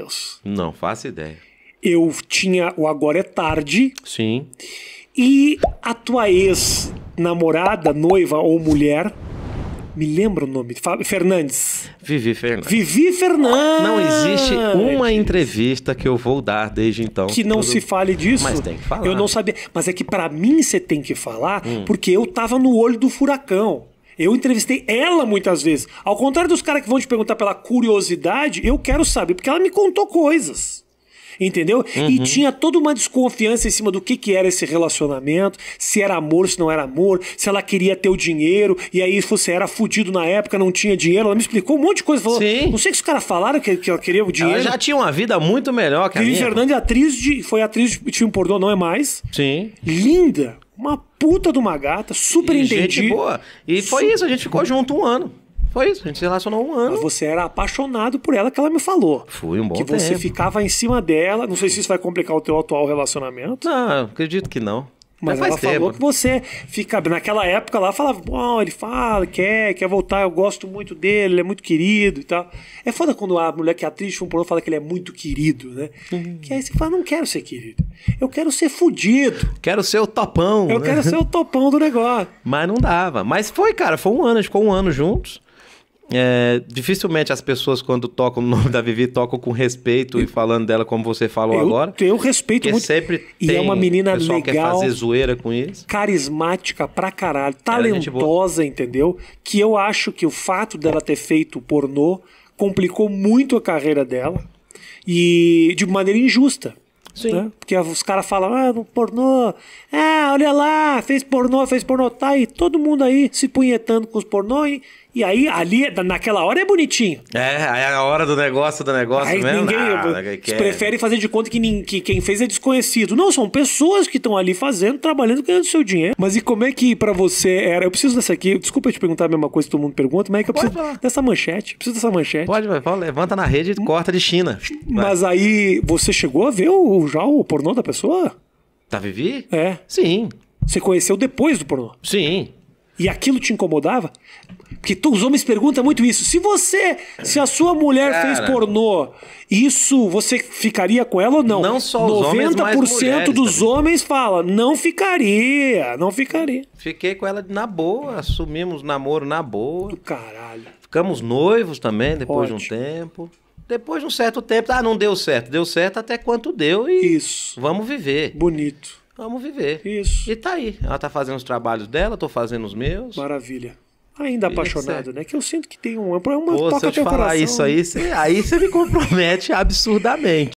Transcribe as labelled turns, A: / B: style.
A: Matheus? Não faço ideia.
B: Eu tinha o Agora é Tarde. Sim. E a tua ex-namorada, noiva ou mulher. Me lembra o nome. Fernandes.
A: Vivi Fernandes. Vivi
B: Fernandes. Não existe uma
A: entrevista que eu vou dar desde então. Que não tudo... se fale disso. Mas tem que falar. Eu
B: não sabia. Mas é que para mim você tem que falar, hum. porque eu tava no olho do furacão. Eu entrevistei ela muitas vezes. Ao contrário dos caras que vão te perguntar pela curiosidade, eu quero saber, porque ela me contou coisas entendeu? Uhum. E tinha toda uma desconfiança em cima do que, que era esse relacionamento, se era amor, se não era amor, se ela queria ter o dinheiro, e aí você era fudido na época, não tinha dinheiro. Ela me explicou um monte de coisa. Falou, Sim. Não sei o que os caras falaram que, que ela queria o dinheiro. Ela já
A: tinha uma vida muito melhor que Cris Fernandes,
B: atriz de, foi atriz de filme pornô, não é mais. Sim. Linda. Uma puta de uma gata, super entendida. Gente boa. E foi isso, a gente ficou junto um ano. Foi isso, a gente se relacionou um ano. Mas você era apaixonado por ela que ela me falou.
A: Fui um bom que tempo. Que você
B: ficava em cima dela. Não sei se isso vai complicar o teu atual relacionamento.
A: Não, acredito que não. Mas, ela tempo. falou que
B: você fica. Naquela época lá falava, bom, ele fala, quer, quer voltar, eu gosto muito dele, ele é muito querido e tal. É foda quando a mulher que é atriz um fala que ele é muito querido, né? Uhum. Que aí você fala, não quero ser querido. Eu quero ser fudido.
A: Quero ser o topão. Eu né? quero ser o topão do negócio. Mas não dava. Mas foi, cara, foi um ano, a gente ficou um ano juntos. É, dificilmente as pessoas, quando tocam o nome da Vivi, tocam com respeito eu, e falando dela como você falou eu, agora. Eu respeito muito. Sempre e é uma menina legal. quer fazer zoeira com isso.
B: Carismática pra caralho. É talentosa, entendeu? Que eu acho que o fato dela ter feito pornô complicou muito a carreira dela. E de maneira injusta. Sim. Né? Porque os caras falam, ah, no pornô, ah, olha lá, fez pornô, fez pornô, tá aí, todo mundo aí se punhetando com os pornô, e, e aí, ali, naquela hora é bonitinho.
A: É, aí é a hora do negócio do negócio aí mesmo. Ninguém, ah, é. prefere
B: fazer de conta que, que quem fez é desconhecido. Não, são pessoas que estão ali fazendo, trabalhando, ganhando seu dinheiro. Mas e como é que para você era? Eu preciso dessa aqui, desculpa te perguntar a mesma coisa que todo mundo pergunta, mas é que eu preciso Pode, dessa manchete.
A: Preciso dessa manchete. Pode, vai, levanta na rede e corta de China.
B: Vai. Mas aí, você chegou a ver o já o pornô da pessoa? Da Vivi? É. Sim. Você conheceu depois do pornô? Sim. E aquilo te incomodava? Porque os homens perguntam muito isso. Se você, se a sua mulher Cara, fez pornô, isso você ficaria com ela ou não? Não só os 90% homens, mas dos também. homens fala, não ficaria, não ficaria.
A: Fiquei com ela na boa, assumimos namoro na boa. Do caralho. Ficamos noivos também depois Ótimo. de um tempo. Depois de um certo tempo, ah, não deu certo. Deu certo até quanto deu e Isso. vamos viver. Bonito. Vamos viver. Isso. E tá aí. Ela tá fazendo os trabalhos dela, tô fazendo os meus. Maravilha. Ainda apaixonado,
B: né? Que eu sinto que tem um amplo. É uma Pô, toca se eu te falar coração, isso né?
A: aí, cê, aí você me compromete absurdamente.